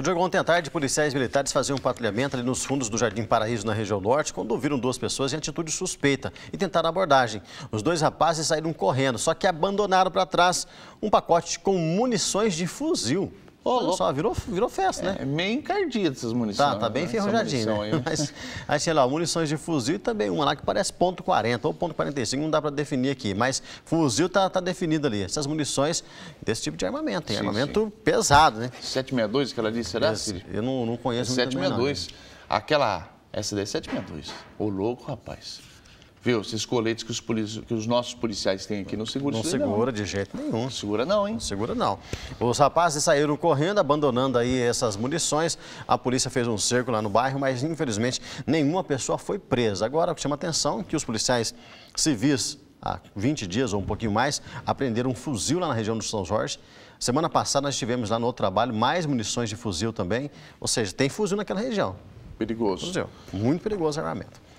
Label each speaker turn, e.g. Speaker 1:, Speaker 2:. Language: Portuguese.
Speaker 1: O Diogo, ontem à tarde, policiais militares faziam um patrulhamento ali nos fundos do Jardim Paraíso, na região norte, quando viram duas pessoas em atitude suspeita e tentaram abordagem. Os dois rapazes saíram correndo, só que abandonaram para trás um pacote com munições de fuzil. Olha só, virou, virou festa, é, né? É meio encardido essas munições. Tá, tá bem né? né? Mas, aí, sei lá, munições de fuzil e também uma lá que parece ponto .40 ou ponto .45, não dá para definir aqui. Mas fuzil tá, tá definido ali. Essas munições desse tipo de armamento, sim, armamento sim. pesado, né? 762 que ela disse, será, Eu não, não conheço 762. Também, não, né? Aquela SDI 762. Ô, louco, rapaz. Viu? Esses coletes que os, polici... que os nossos policiais têm aqui não segura Não segura não. de jeito nenhum. Não segura não, hein? Não segura não. Os rapazes saíram correndo, abandonando aí essas munições. A polícia fez um cerco lá no bairro, mas infelizmente nenhuma pessoa foi presa. Agora, o que chama atenção é que os policiais civis, há 20 dias ou um pouquinho mais, apreenderam um fuzil lá na região do São Jorge. Semana passada nós tivemos lá no outro trabalho mais munições de fuzil também. Ou seja, tem fuzil naquela região. Perigoso. Fuzil. Muito perigoso o armamento.